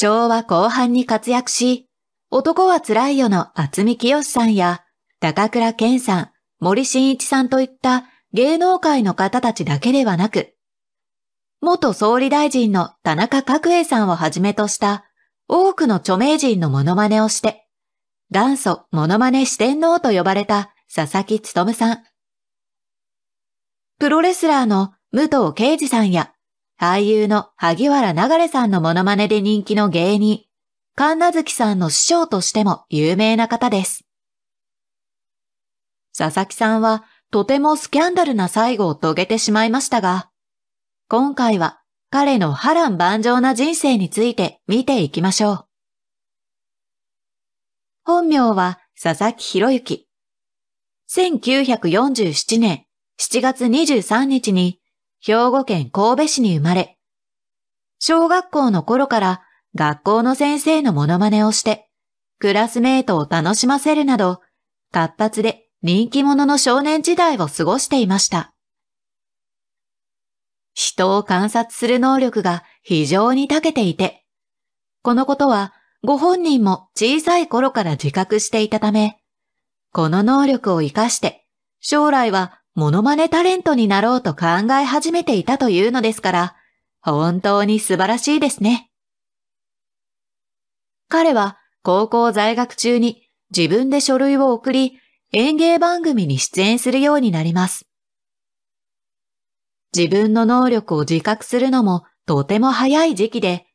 昭和後半に活躍し、男は辛いよの厚見清さんや、高倉健さん、森進一さんといった芸能界の方たちだけではなく、元総理大臣の田中角栄さんをはじめとした多くの著名人のモノマネをして、元祖モノマネ四天王と呼ばれた佐々木努さん。プロレスラーの武藤敬司さんや俳優の萩原流さんのモノマネで人気の芸人、神奈月さんの師匠としても有名な方です。佐々木さんはとてもスキャンダルな最後を遂げてしまいましたが、今回は彼の波乱万丈な人生について見ていきましょう。本名は佐々木博之。1947年7月23日に兵庫県神戸市に生まれ、小学校の頃から学校の先生のモノマネをして、クラスメートを楽しませるなど、活発で人気者の少年時代を過ごしていました。人を観察する能力が非常に長けていて、このことはご本人も小さい頃から自覚していたため、この能力を活かして将来はモノマネタレントになろうと考え始めていたというのですから、本当に素晴らしいですね。彼は高校在学中に自分で書類を送り、演芸番組に出演するようになります。自分の能力を自覚するのもとても早い時期で、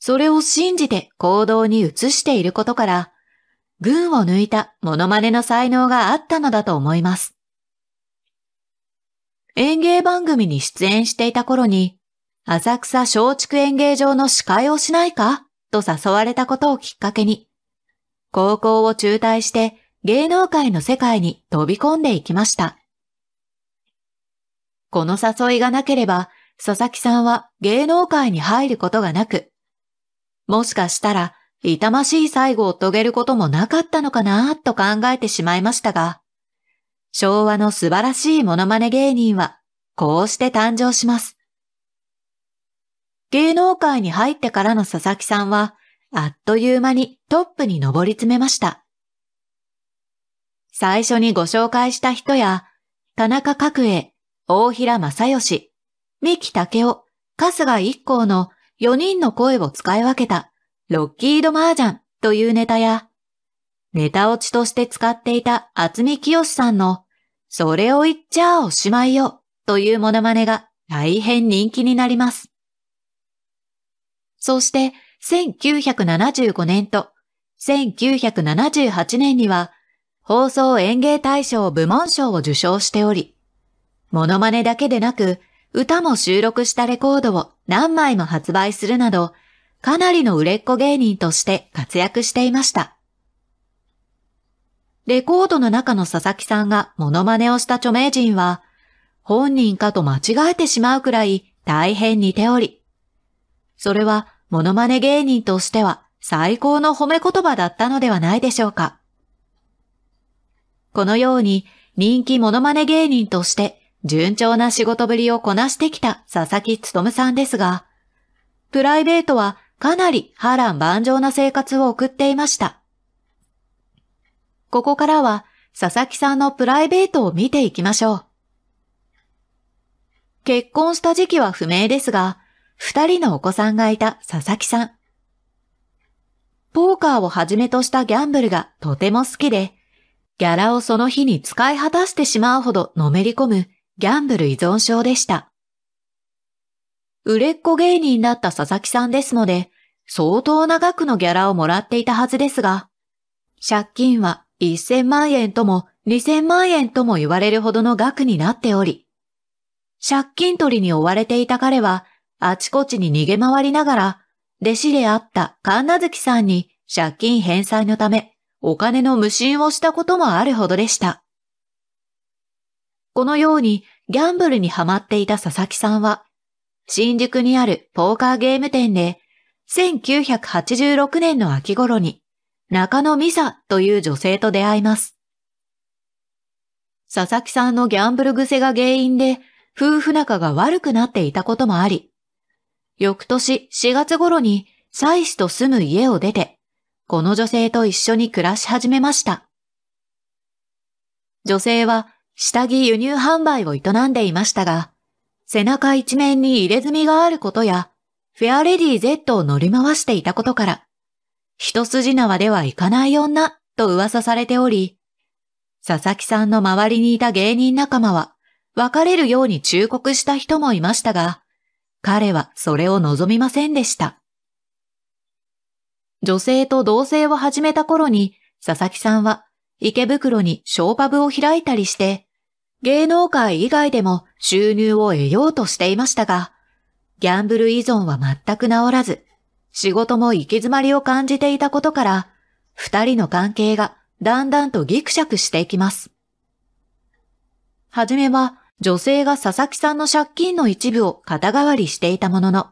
それを信じて行動に移していることから、群を抜いたモノマネの才能があったのだと思います。演芸番組に出演していた頃に、浅草松竹演芸場の司会をしないかと誘われたことをきっかけに、高校を中退して芸能界の世界に飛び込んでいきました。この誘いがなければ、佐々木さんは芸能界に入ることがなく、もしかしたら痛ましい最後を遂げることもなかったのかなと考えてしまいましたが、昭和の素晴らしいモノマネ芸人は、こうして誕生します。芸能界に入ってからの佐々木さんは、あっという間にトップに上り詰めました。最初にご紹介した人や、田中角栄、大平正義、三木武夫、春日一行の4人の声を使い分けた、ロッキード麻雀というネタや、ネタ落ちとして使っていた厚み清さんのそれを言っちゃおしまいよというモノマネが大変人気になります。そして、1975年と1978年には、放送演芸大賞部門賞を受賞しており、モノマネだけでなく、歌も収録したレコードを何枚も発売するなど、かなりの売れっ子芸人として活躍していました。レコードの中の佐々木さんがモノマネをした著名人は、本人かと間違えてしまうくらい大変似ており、それはモノマネ芸人としては最高の褒め言葉だったのではないでしょうか。このように人気モノマネ芸人として順調な仕事ぶりをこなしてきた佐々木努さんですが、プライベートはかなり波乱万丈な生活を送っていました。ここからは佐々木さんのプライベートを見ていきましょう。結婚した時期は不明ですが、二人のお子さんがいた佐々木さん。ポーカーをはじめとしたギャンブルがとても好きで、ギャラをその日に使い果たしてしまうほどのめり込むギャンブル依存症でした。売れっ子芸人だった佐々木さんですので、相当な額のギャラをもらっていたはずですが、借金は1000万円とも2000万円とも言われるほどの額になっており、借金取りに追われていた彼は、あちこちに逃げ回りながら、弟子であった神奈月さんに借金返済のため、お金の無心をしたこともあるほどでした。このようにギャンブルにハマっていた佐々木さんは、新宿にあるポーカーゲーム店で1986年の秋頃に中野美沙という女性と出会います。佐々木さんのギャンブル癖が原因で、夫婦仲が悪くなっていたこともあり、翌年4月頃に妻子と住む家を出て、この女性と一緒に暮らし始めました。女性は下着輸入販売を営んでいましたが、背中一面に入れ墨があることや、フェアレディ Z を乗り回していたことから、一筋縄ではいかない女と噂されており、佐々木さんの周りにいた芸人仲間は別れるように忠告した人もいましたが、彼はそれを望みませんでした。女性と同棲を始めた頃に佐々木さんは池袋にショーパブを開いたりして、芸能界以外でも収入を得ようとしていましたが、ギャンブル依存は全く治らず、仕事も行き詰まりを感じていたことから、二人の関係がだんだんとギクシャクしていきます。はじめは女性が佐々木さんの借金の一部を肩代わりしていたものの、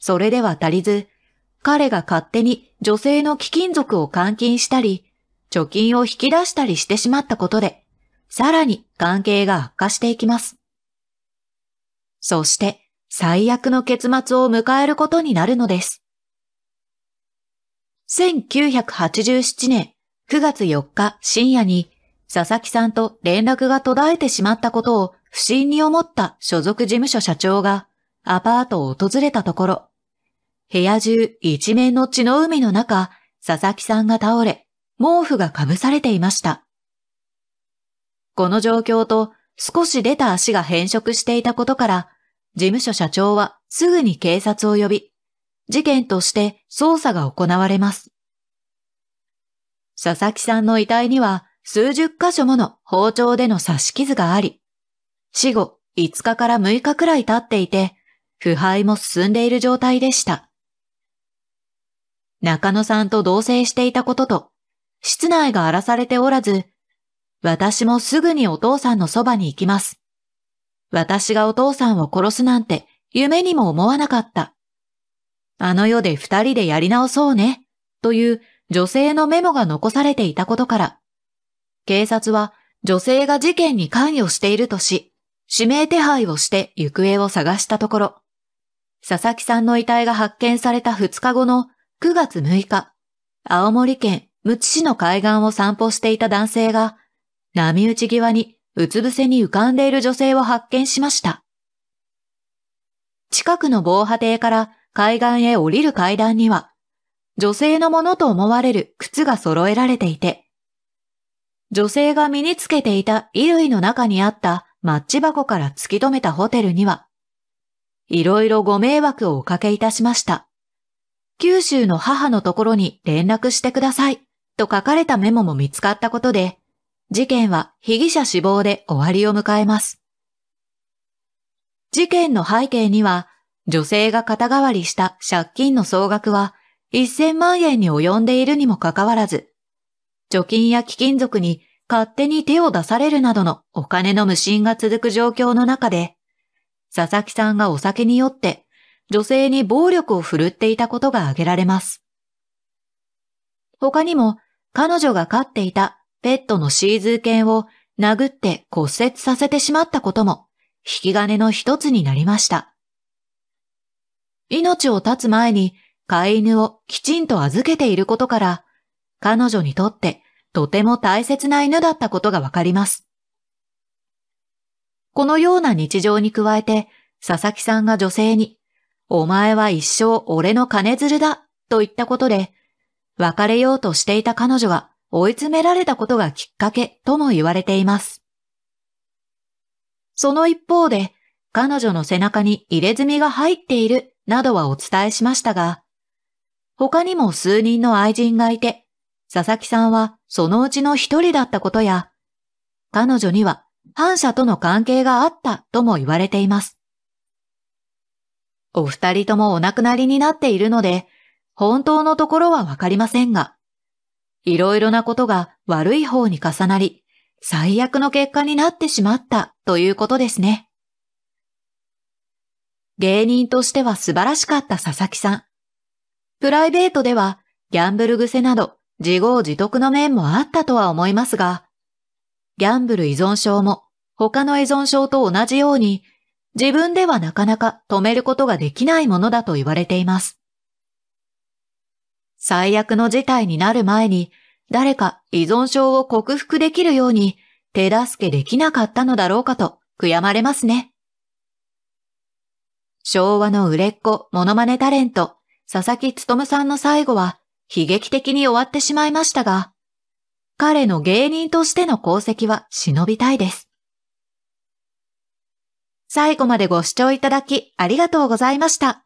それでは足りず、彼が勝手に女性の貴金属を換金したり、貯金を引き出したりしてしまったことで、さらに関係が悪化していきます。そして、最悪の結末を迎えることになるのです。1987年9月4日深夜に佐々木さんと連絡が途絶えてしまったことを不審に思った所属事務所社長がアパートを訪れたところ、部屋中一面の血の海の中、佐々木さんが倒れ、毛布が被されていました。この状況と少し出た足が変色していたことから、事務所社長はすぐに警察を呼び、事件として捜査が行われます。佐々木さんの遺体には数十箇所もの包丁での刺し傷があり、死後5日から6日くらい経っていて、腐敗も進んでいる状態でした。中野さんと同棲していたことと、室内が荒らされておらず、私もすぐにお父さんのそばに行きます。私がお父さんを殺すなんて夢にも思わなかった。あの世で二人でやり直そうね、という女性のメモが残されていたことから、警察は女性が事件に関与しているとし、指名手配をして行方を探したところ、佐々木さんの遺体が発見された2日後の9月6日、青森県むつ市の海岸を散歩していた男性が、波打ち際にうつ伏せに浮かんでいる女性を発見しました。近くの防波堤から海岸へ降りる階段には、女性のものと思われる靴が揃えられていて、女性が身につけていた衣類の中にあったマッチ箱から突き止めたホテルには、いろいろご迷惑をおかけいたしました。九州の母のところに連絡してください、と書かれたメモも見つかったことで、事件は被疑者死亡で終わりを迎えます。事件の背景には、女性が肩代わりした借金の総額は1000万円に及んでいるにもかかわらず、貯金や貴金属に勝手に手を出されるなどのお金の無心が続く状況の中で、佐々木さんがお酒に酔って女性に暴力を振るっていたことが挙げられます。他にも彼女が飼っていたペットのシーズー犬を殴って骨折させてしまったことも引き金の一つになりました。命を絶つ前に飼い犬をきちんと預けていることから、彼女にとってとても大切な犬だったことがわかります。このような日常に加えて、佐々木さんが女性に、お前は一生俺の金づるだと言ったことで、別れようとしていた彼女が追い詰められたことがきっかけとも言われています。その一方で、彼女の背中に入れ墨が入っているなどはお伝えしましたが、他にも数人の愛人がいて、佐々木さんはそのうちの一人だったことや、彼女には反社との関係があったとも言われています。お二人ともお亡くなりになっているので、本当のところはわかりませんが、いろいろなことが悪い方に重なり、最悪の結果になってしまったということですね。芸人としては素晴らしかった佐々木さん。プライベートではギャンブル癖など自業自得の面もあったとは思いますが、ギャンブル依存症も他の依存症と同じように自分ではなかなか止めることができないものだと言われています。最悪の事態になる前に誰か依存症を克服できるように手助けできなかったのだろうかと悔やまれますね。昭和の売れっ子、モノマネタレント、佐々木努さんの最後は悲劇的に終わってしまいましたが、彼の芸人としての功績は忍びたいです。最後までご視聴いただきありがとうございました。